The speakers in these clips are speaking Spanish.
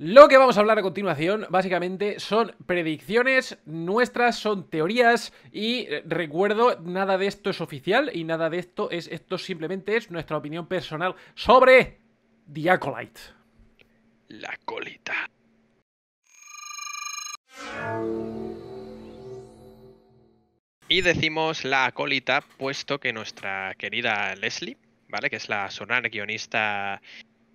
Lo que vamos a hablar a continuación, básicamente, son predicciones nuestras, son teorías y eh, recuerdo, nada de esto es oficial y nada de esto es, esto simplemente es nuestra opinión personal sobre The Acolyte. La colita. Y decimos la colita, puesto que nuestra querida Leslie, ¿vale? Que es la sonar guionista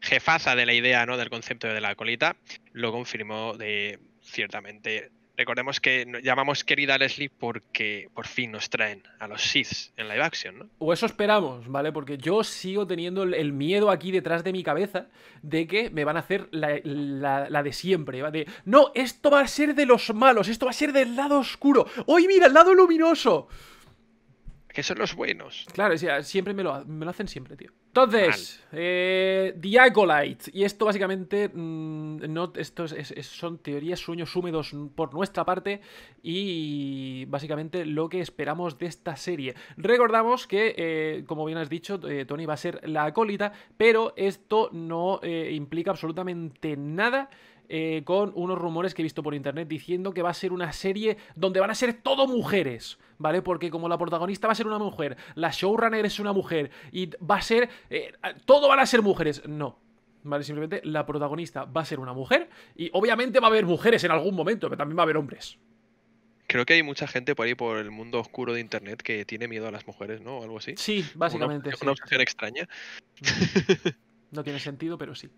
jefasa de la idea, ¿no? Del concepto de la colita, lo confirmó de ciertamente. Recordemos que llamamos querida Leslie porque por fin nos traen a los Sith en live action, ¿no? O eso esperamos, ¿vale? Porque yo sigo teniendo el miedo aquí detrás de mi cabeza de que me van a hacer la, de siempre, De, no, esto va a ser de los malos, esto va a ser del lado oscuro. ¡Hoy mira, el lado luminoso! Que son los buenos. Claro, siempre me lo hacen siempre, tío. Entonces, The eh, Acolyte. y esto básicamente mm, no, son teorías, sueños húmedos por nuestra parte y básicamente lo que esperamos de esta serie. Recordamos que, eh, como bien has dicho, eh, Tony va a ser la acólita, pero esto no implica absolutamente nada. con unos rumores que he visto por internet diciendo que va a ser una serie donde van a ser todo mujeres. ¿vale? Porque como la protagonista va a ser una mujer, la showrunner es una mujer, y va a ser eh, todo van a ser mujeres. No. ¿Vale? Simplemente la protagonista va a ser una mujer y obviamente va a haber mujeres en algún momento, pero también va a haber hombres. Creo que hay mucha gente por ahí, por el mundo oscuro de internet, que tiene miedo a las mujeres, ¿no? O algo así. Sí, básicamente. Es una opción extraña. Mm. No tiene sentido, pero sí.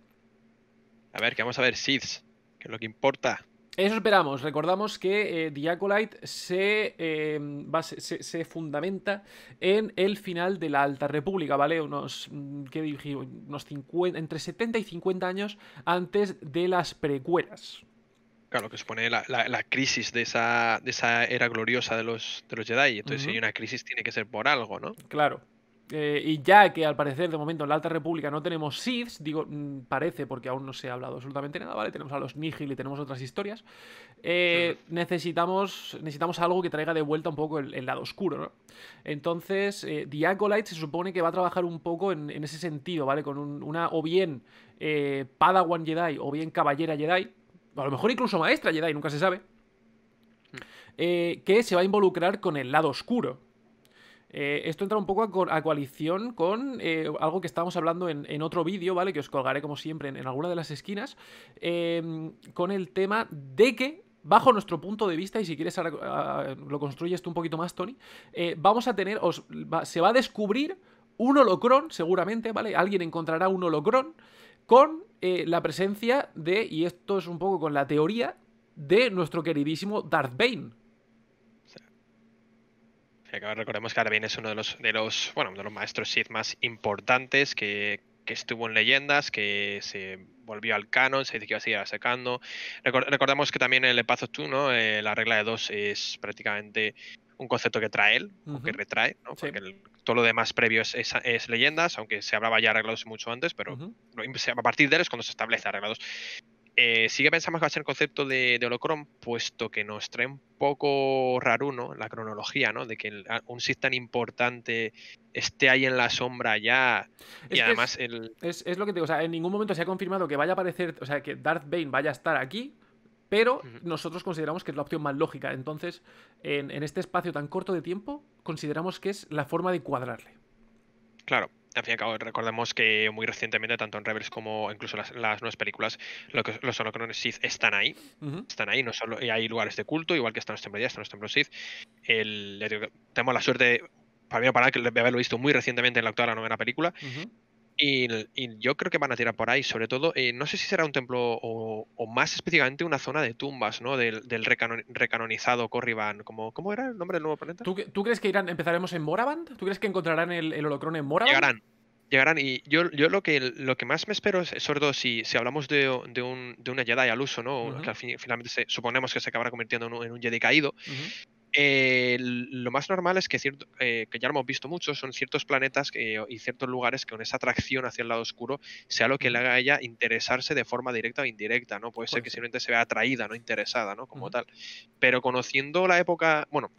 A ver, que vamos a ver, Siths, que es lo que importa. Eso esperamos. Recordamos que eh, Diacolite eh, se, se, fundamenta en el final de la Alta República, ¿vale? Unos, mm, ¿qué entre 70 y 50 años antes de las precueras. Claro, que supone la, crisis de esa, de esa era gloriosa de los, de Jedi. Entonces, si hay una crisis, tiene que ser por algo, ¿no? Claro. Eh, y ya que al parecer de momento en la Alta República no tenemos Siths, digo, mm, parece porque aún no se ha hablado absolutamente nada, ¿vale? Tenemos a los Nihil y tenemos otras historias. Eh, necesitamos, necesitamos algo que traiga de vuelta un poco el, lado oscuro, ¿no? Entonces, eh, se supone que va a trabajar un poco en, ese sentido, ¿vale? Con una o bien eh, Padawan Jedi o bien Caballera Jedi, a lo mejor incluso Maestra Jedi, nunca se sabe. Hmm. que se va a involucrar con el lado oscuro, eh, esto entra un poco a, coalición con eh, algo que estábamos hablando en, otro vídeo, ¿vale? Que os colgaré como siempre en, alguna de las esquinas, em, con el tema de que... Bajo nuestro punto de vista, y si quieres ah, lo construyes tú un poquito más, Tony, eh, vamos a tener, se va a descubrir un holocron, seguramente, ¿vale? Alguien encontrará un holocron con la presencia de, y esto es un poco con la teoría, de nuestro queridísimo Darth Bane, recordemos que ahora es uno de los, de los, bueno, de los maestros Sith más importantes que, estuvo en leyendas, que se volvió al canon, se dice que iba a seguir que también en el Path of ¿no? Eh, la regla de dos es prácticamente un concepto que trae él, o que retrae, ¿no? Porque todo lo demás previo es, leyendas, aunque se hablaba ya de mucho antes, pero a partir de él es cuando se establece Arreglados. Eh, sí que pensamos que va a ser el concepto de, de Holocron, puesto que nos trae un poco raro ¿no? la cronología, ¿no? De que un Sith tan importante esté ahí en la sombra ya. y además. Es, es, lo que digo, o sea, en ningún momento se ha confirmado que vaya a aparecer, o sea, que Darth Bane vaya a estar aquí, pero nosotros consideramos que es la opción más lógica. Entonces, en este espacio tan corto de tiempo, consideramos que es la forma de cuadrarle. Claro, al fin y recordemos que muy recientemente, tanto en Rebels como incluso las, las nuevas películas, lo que, los holocrones Sith están ahí. Están ahí, no solo hay lugares de culto, igual que están los templos están los templos Sith. El, tenemos la suerte, para mí, para que, de haberlo visto muy recientemente en la actual la novena película. Y, yo creo que van a tirar por ahí, sobre todo, eh, no sé si será un templo o, más específicamente una zona de tumbas, ¿no? Del, recanonizado Corriban. Como, ¿Cómo era el nombre del nuevo planeta? ¿Tú, crees que irán, empezaremos en Moravant? ¿Tú crees que encontrarán el, el en Moravant? Llegarán. Llegarán y yo, yo lo que lo que más me espero es, sobre todo si, si hablamos de, de, un, de una Jedi al uso, ¿no? Que al fin, finalmente se, suponemos que se acabará convirtiendo en un, Jedi caído. Eh, lo más normal es que, cierto, eh, que ya lo hemos visto mucho, son ciertos planetas eh, y ciertos lugares que con esa atracción hacia el lado oscuro sea lo que le haga a ella interesarse de forma directa o indirecta, ¿no? Puede ser que simplemente se vea atraída, no interesada, ¿no? Como tal. Pero conociendo la época, bueno,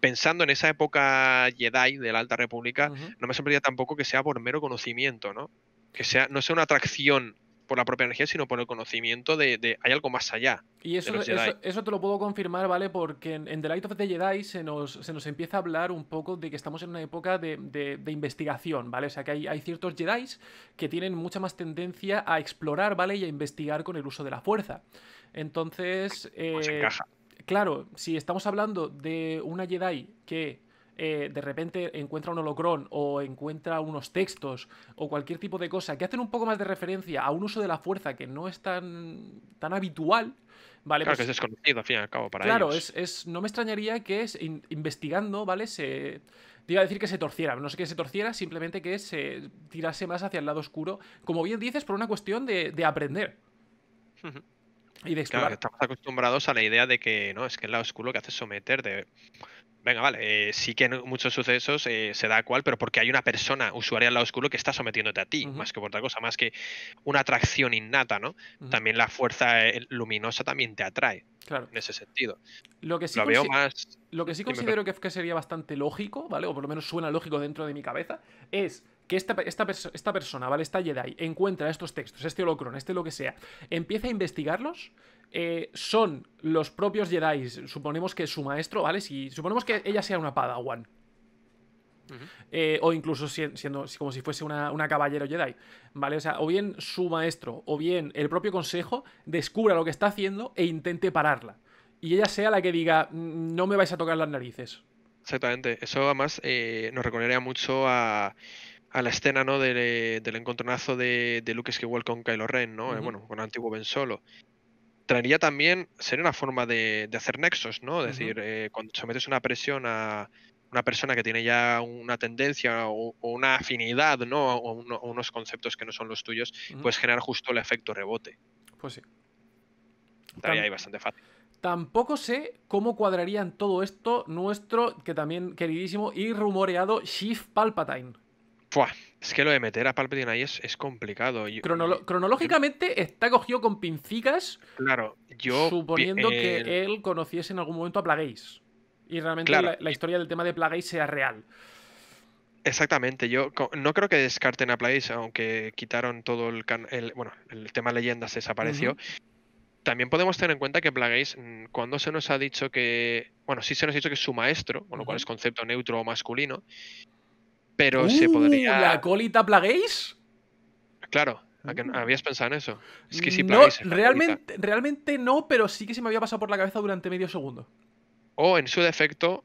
pensando en esa época Jedi de la Alta República, no me sorprendería tampoco que sea por mero conocimiento, ¿no? Que sea, no sea una atracción por la propia energía, sino por el conocimiento de, de hay algo más allá. Y eso, eso, te lo puedo confirmar, ¿vale? Porque en, The Light of the Jedi se nos, empieza a hablar un poco de que estamos en una época de, investigación, ¿vale? O sea, que hay, ciertos Jedi que tienen mucha más tendencia a explorar, ¿vale? Y a investigar con el uso de la fuerza. Entonces... Pues eh, claro, si estamos hablando de una Jedi que eh, de repente encuentra un holocrón o encuentra unos textos o cualquier tipo de cosa que hacen un poco más de referencia a un uso de la fuerza que no es tan, tan habitual, Vale, claro que pues es desconocido, al fin y al cabo, para Claro, es, no me extrañaría que es investigando, ¿vale? Se. Iba a decir que se torciera, no sé que se torciera, simplemente que se tirase más hacia el lado oscuro. Como bien dices, por una cuestión de, aprender. Y de explorar. Claro, estamos acostumbrados a la idea de que, no, es que el lado oscuro que hace someter de venga, vale, eh, sí que en muchos sucesos eh, se da cual, pero porque hay una persona, usuaria al lado oscuro, que está sometiéndote a ti, más que por otra cosa, más que una atracción innata, ¿no? También la fuerza eh, luminosa también te atrae. Claro. En ese sentido. Lo que sí, veo más... lo que sí considero que, que sería bastante lógico, ¿vale? O por lo menos suena lógico dentro de mi cabeza, es que esta, persona, ¿vale? Esta Jedi encuentra estos textos, este holocron, este lo que sea, empieza a investigarlos, eh, son los propios Jedi, suponemos que su maestro, ¿vale? Si suponemos que ella sea una Padawan. Eh, o incluso siendo, como si fuese una, caballero Jedi, ¿vale? O sea, o bien su maestro, o bien el propio consejo descubra lo que está haciendo e intente pararla. Y ella sea la que diga, mm, no me vais a tocar las narices. Exactamente, eso además eh, nos recordaría mucho a, a la escena ¿no? del encontronazo de, Luke Skywalker con Kylo Ren, ¿no? Eh, bueno, con antiguo Ben Solo. Traería también, sería una forma de, hacer nexos, ¿no? Es decir, eh, cuando sometes una presión a una persona que tiene ya una tendencia o, una afinidad, ¿no? O, unos conceptos que no son los tuyos, puedes generar justo el efecto rebote. Pues sí. Estaría ahí bastante fácil. Tampoco sé cómo cuadraría en todo esto nuestro, que también queridísimo y rumoreado Shift Palpatine es que lo de meter a Palpatine ahí es, complicado. cronológicamente está cogido con pincicas. Claro, yo. Suponiendo que él conociese en algún momento a Plagueis. Y realmente la, historia del tema de Plagueis sea real. Exactamente, yo no creo que descarten a Plagueis, aunque quitaron todo el, Bueno, el tema leyendas desapareció. También podemos tener en cuenta que Plagueis, mm, cuando se nos ha dicho que. Bueno, sí se nos ha dicho que es su maestro, con lo cual es concepto neutro o masculino pero se uh, podría. ¿La colita Plagueis? Claro, ah. habías pensado en eso. Es que no, eh, realmente, realmente no, pero sí que se me había pasado por la cabeza durante medio segundo. O en su defecto,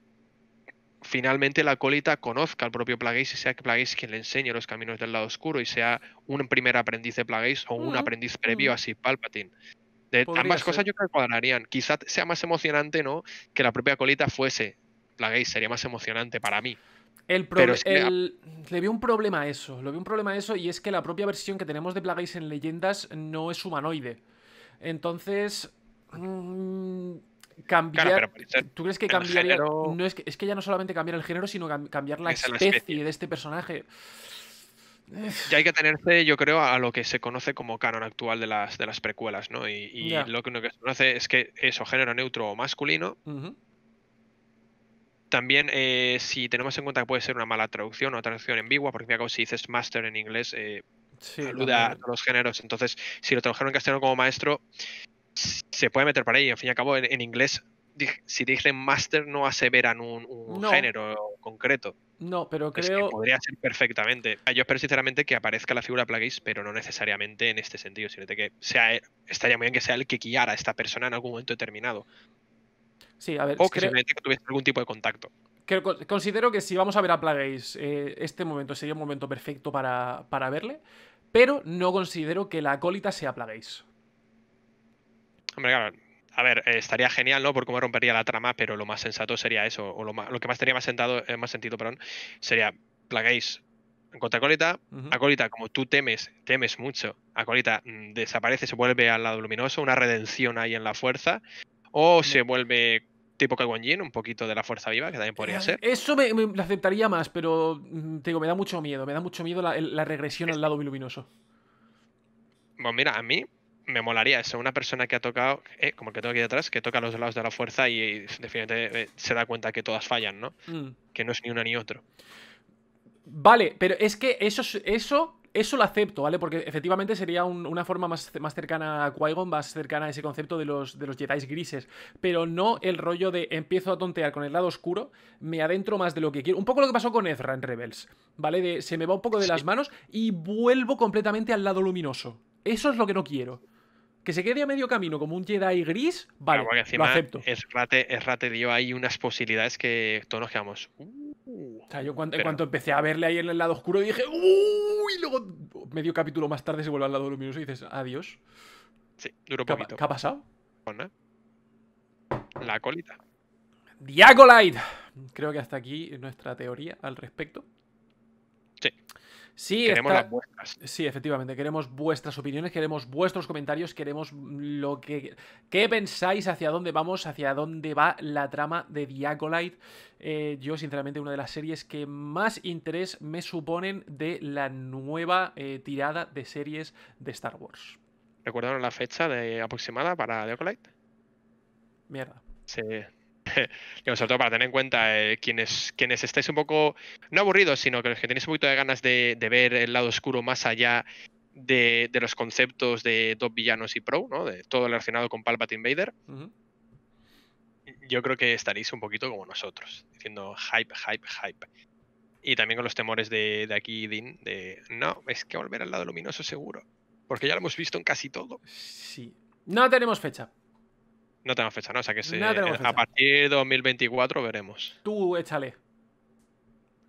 finalmente la colita conozca al propio Plagueis y sea que Plagueis quien le enseñe los caminos del lado oscuro y sea un primer aprendiz de Plagueis o un mm, aprendiz previo mm. así Palpatine. De, ambas cosas yo creo que cuadrarían. Quizá sea más emocionante, ¿no? Que la propia colita fuese Plagueis, sería más emocionante para mí. El Le veo un problema a eso, le un problema eso y es que la propia versión que tenemos de Plagueis en Leyendas no es humanoide. Entonces, mm, cambiar... ¿Tú crees que cambiaría...? es, que, ya no solamente cambiar el género, sino cambiar la especie, de este personaje. Ya hay que tenerse, yo creo, a lo que se conoce como canon actual de las, de las precuelas, ¿no? Y, lo, que, uno que se conoce es que eso, género neutro o masculino, también, eh, si tenemos en cuenta que puede ser una mala traducción o traducción ambigua, porque si dices master en inglés, eh, aluda a los géneros. Entonces, si lo tradujeron en castellano como maestro, se puede meter para ahí. Al fin y al cabo, en, inglés, si dicen master, no aseveran un, género concreto. No, pero creo. que podría ser perfectamente. Yo espero sinceramente que aparezca la figura Plagueis, pero no necesariamente en este sentido, sino que sea, estaría muy bien que sea el que guiara a esta persona en algún momento determinado. Sí, a ver. O que tuviese algún tipo de contacto. considero que si vamos a ver a Plagueis eh, este momento sería un momento perfecto para, verle, pero no considero que la acólita sea Plagueis. Hombre, claro, a ver, eh, estaría genial, ¿no? Por cómo rompería la trama, pero lo más sensato sería eso, o lo, que más tenía más, sentado, eh, más sentido, perdón, sería Plagueis contra Acólita, Acólita, como tú temes, temes mucho, Acólita mm, desaparece, se vuelve al lado luminoso, una redención ahí en la fuerza, o se vuelve tipo Kaiwan un poquito de la fuerza viva, que también podría eh, ser. Eso me, aceptaría más, pero mm, digo, me da mucho miedo, me da mucho miedo la, regresión al lado biluminoso. Bueno, mira, a mí me molaría eso, una persona que ha tocado, eh, como el que tengo aquí detrás, que toca los lados de la fuerza y, eh, definitivamente se da cuenta que todas fallan, ¿no? Mm. Que no es ni una ni otro. Vale, pero es que eso, eso eso lo acepto, ¿vale? Porque efectivamente sería una forma más, más cercana a qui más cercana a ese concepto de los, de los Jedi grises, pero no el rollo de empiezo a tontear con el lado oscuro, me adentro más de lo que quiero. Un poco lo que pasó con Ezra en Rebels, ¿vale? De, se me va un poco de las manos y vuelvo completamente al lado luminoso. Eso es lo que no quiero. Que se quede a medio camino como un Jedi gris, vale, lo acepto. Es te, es te, dio ahí unas posibilidades que todos nos quedamos. Uh". o sea, yo cuando, empecé a verle ahí en el lado oscuro dije uh" y luego medio capítulo más tarde se vuelve al lado luminoso y dices, adiós. Sí, duro ¿Qué, ¿Qué ha pasado? la colita. Diagolite Creo que hasta aquí nuestra teoría al respecto. Sí. Sí, efectivamente, queremos vuestras opiniones, queremos vuestros comentarios, queremos lo que... ¿Qué pensáis? ¿Hacia dónde vamos? ¿Hacia dónde va la trama de Diacolite? Eh, yo, sinceramente, una de las series que más interés me suponen de la nueva eh, tirada de series de Star Wars. ¿Recordaron la fecha de aproximada para Diacolite? Mierda. Sí, que sobre todo para tener en cuenta eh, quienes, quienes estáis un poco, no aburridos, sino que los que tenéis un poquito de ganas de, ver el lado oscuro más allá de, los conceptos de top villanos y pro, ¿no? De todo relacionado con Palpatine Vader. Yo creo que estaréis un poquito como nosotros, diciendo hype, hype, hype. Y también con los temores de, de aquí, Dean, de no, es que volver al lado luminoso seguro. Porque ya lo hemos visto en casi todo. Sí. No tenemos fecha. No tenemos fecha, ¿no? O sea que a partir de 2024 veremos. Tú échale.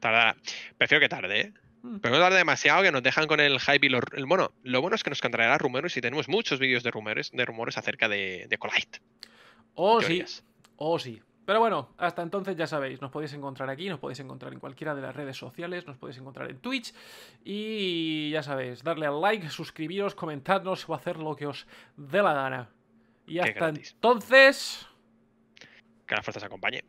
Tardará. Prefiero que tarde, ¿eh? Mm. Pero no tarde demasiado, que nos dejan con el hype y el, bueno, lo bueno es que nos cantará rumores y tenemos muchos vídeos de rumores, de rumores acerca de, de Collide. Oh, sí. O oh, sí. Pero bueno, hasta entonces ya sabéis, nos podéis encontrar aquí, nos podéis encontrar en cualquiera de las redes sociales, nos podéis encontrar en Twitch y ya sabéis, darle al like, suscribiros, comentadnos o hacer lo que os dé la gana. Y hasta entonces. Que la fuerza se acompañe.